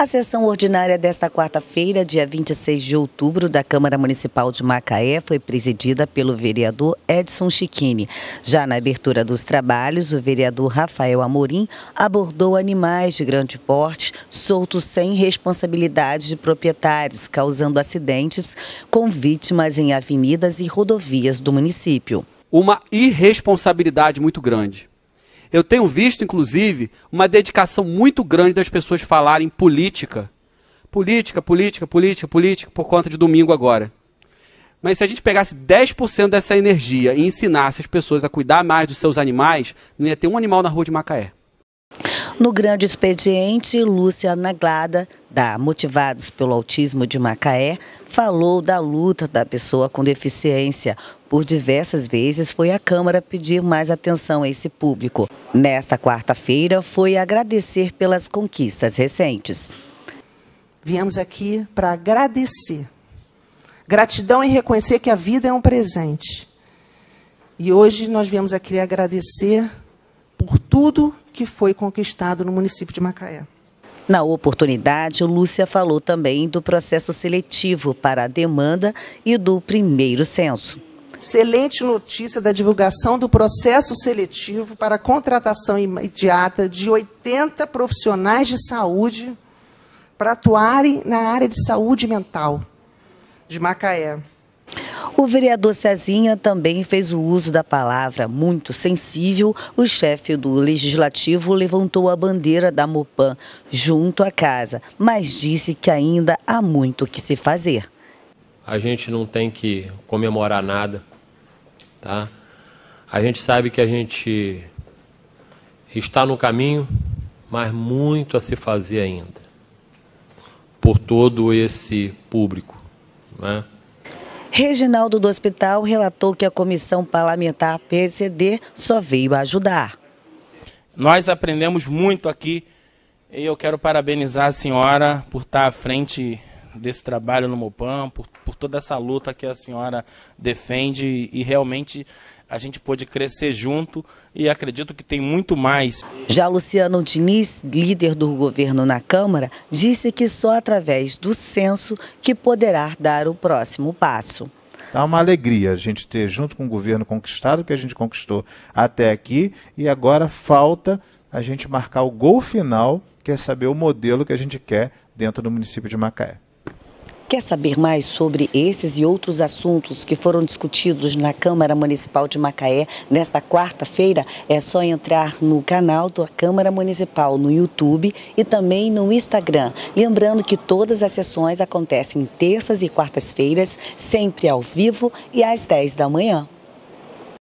A sessão ordinária desta quarta-feira, dia 26 de outubro, da Câmara Municipal de Macaé foi presidida pelo vereador Edson Chiquini. Já na abertura dos trabalhos, o vereador Rafael Amorim abordou animais de grande porte soltos sem responsabilidade de proprietários, causando acidentes com vítimas em avenidas e rodovias do município. Uma irresponsabilidade muito grande. Eu tenho visto, inclusive, uma dedicação muito grande das pessoas falarem política. Política, política, política, política, por conta de domingo agora. Mas se a gente pegasse 10% dessa energia e ensinasse as pessoas a cuidar mais dos seus animais, não ia ter um animal na rua de Macaé. No grande expediente, Lúcia Naglada, da Motivados pelo Autismo de Macaé, falou da luta da pessoa com deficiência. Por diversas vezes foi a Câmara pedir mais atenção a esse público. Nesta quarta-feira, foi agradecer pelas conquistas recentes. Viemos aqui para agradecer. Gratidão e reconhecer que a vida é um presente. E hoje nós viemos aqui agradecer por tudo que foi conquistado no município de Macaé. Na oportunidade, Lúcia falou também do processo seletivo para a demanda e do primeiro censo. Excelente notícia da divulgação do processo seletivo para a contratação imediata de 80 profissionais de saúde para atuarem na área de saúde mental de Macaé. O vereador Cezinha também fez o uso da palavra muito sensível. O chefe do Legislativo levantou a bandeira da Mopan junto à casa, mas disse que ainda há muito o que se fazer. A gente não tem que comemorar nada, tá? A gente sabe que a gente está no caminho, mas muito a se fazer ainda por todo esse público, né? Reginaldo do Hospital relatou que a comissão parlamentar PCD só veio ajudar. Nós aprendemos muito aqui e eu quero parabenizar a senhora por estar à frente desse trabalho no Mopan, por, por toda essa luta que a senhora defende e realmente a gente pôde crescer junto e acredito que tem muito mais. Já Luciano Diniz, líder do governo na Câmara, disse que só através do censo que poderá dar o próximo passo. É uma alegria a gente ter, junto com o governo, conquistado o que a gente conquistou até aqui e agora falta a gente marcar o gol final, que é saber o modelo que a gente quer dentro do município de Macaé. Quer saber mais sobre esses e outros assuntos que foram discutidos na Câmara Municipal de Macaé nesta quarta-feira? É só entrar no canal da Câmara Municipal no YouTube e também no Instagram. Lembrando que todas as sessões acontecem terças e quartas-feiras, sempre ao vivo e às 10 da manhã.